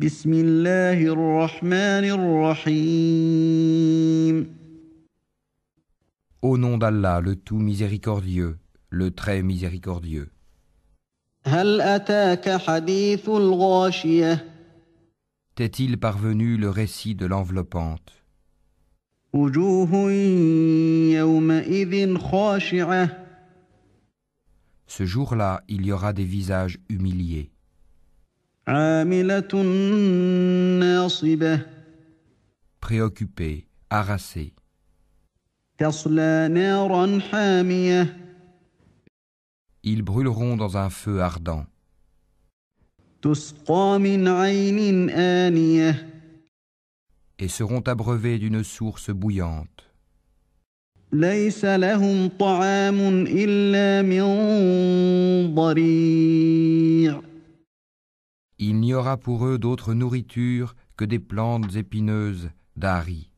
Au nom d'Allah, le tout miséricordieux, le très miséricordieux. T'est-il parvenu le récit de l'enveloppante Ce jour-là, il y aura des visages humiliés. « Préoccupés, harassés. »« Ils brûleront dans un feu ardent. Et seront abreuvés d'une source bouillante. Il n'y aura pour eux d'autre nourriture que des plantes épineuses d'Ari.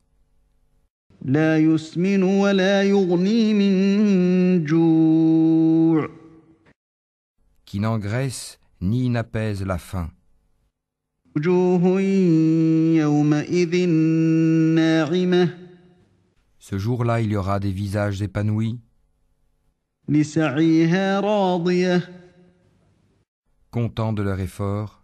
Qui n'engraisse ni n'apaise la faim. Ce jour-là, il y aura des visages épanouis contents de leur effort,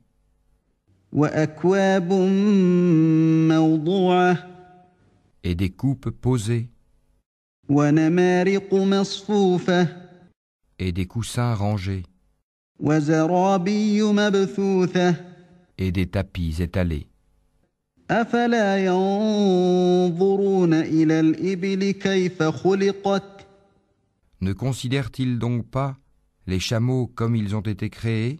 et des coupes posées et des coussins rangés et des tapis étalés ne considèrent-ils donc pas les chameaux comme ils ont été créés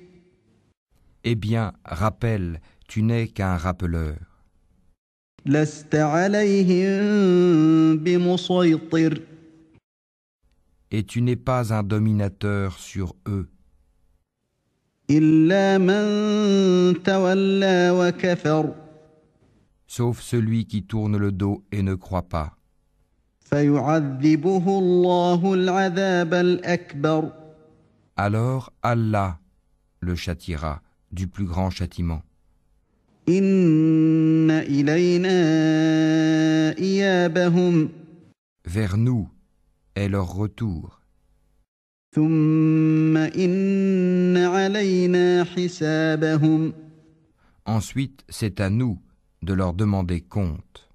Eh bien, rappelle, tu n'es qu'un rappeleur. Et tu n'es pas un dominateur sur eux. Sauf celui qui tourne le dos et ne croit pas. Alors Allah le châtiera du plus grand châtiment. Inna Vers nous est leur retour. Ensuite, c'est à nous de leur demander compte.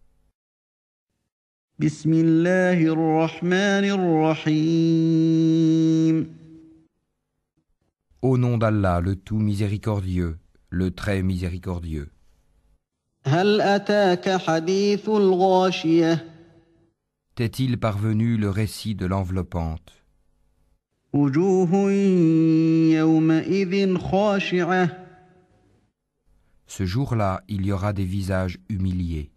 Bismillahirrahmanirrahim. Au nom d'Allah, le tout miséricordieux, le très miséricordieux. T'est-il parvenu le récit de l'enveloppante Ce jour-là, il y aura des visages humiliés.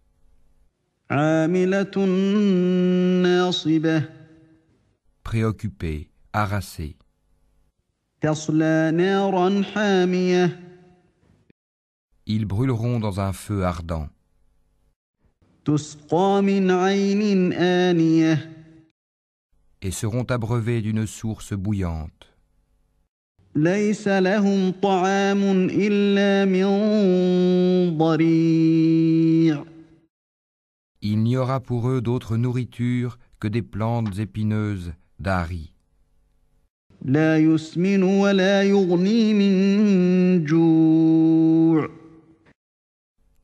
Préoccupés, harassés. Ils brûleront dans un feu ardent. Et seront abreuvés d'une source bouillante. Il n'y aura pour eux d'autre nourriture que des plantes épineuses d'Ari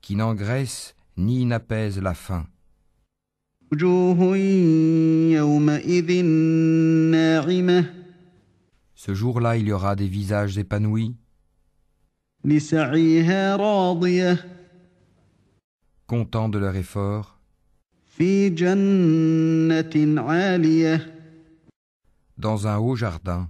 qui n'engraisse ni n'apaise la faim Ce jour-là, il y aura des visages épanouis, contents de leur effort, dans un haut jardin,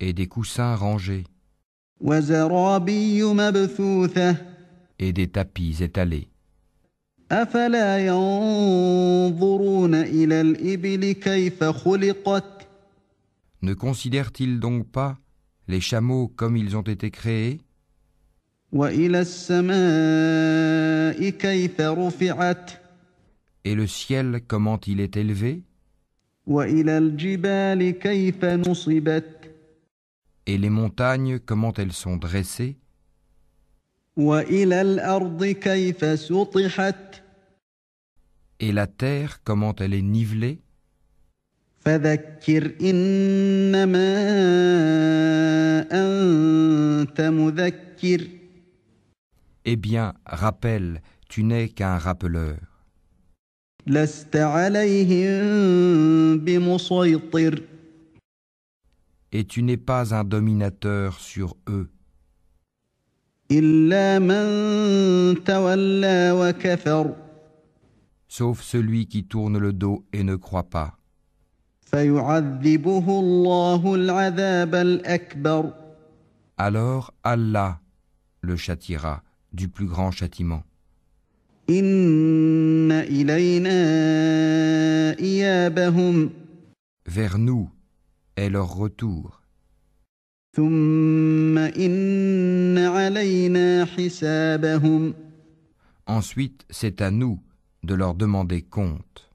et des coussins rangés et des tapis étalés. Ne considèrent-ils donc pas les chameaux comme ils ont été créés Et le ciel comment il est élevé et les montagnes, comment elles sont dressées Et la terre, comment elle est nivelée Eh bien, rappelle, tu n'es qu'un rappeleur. Et tu n'es pas un dominateur sur eux. Sauf celui qui tourne le dos et ne croit pas. Alors Allah le châtiera du plus grand châtiment. Vers nous est leur retour. Ensuite, c'est à nous de leur demander compte.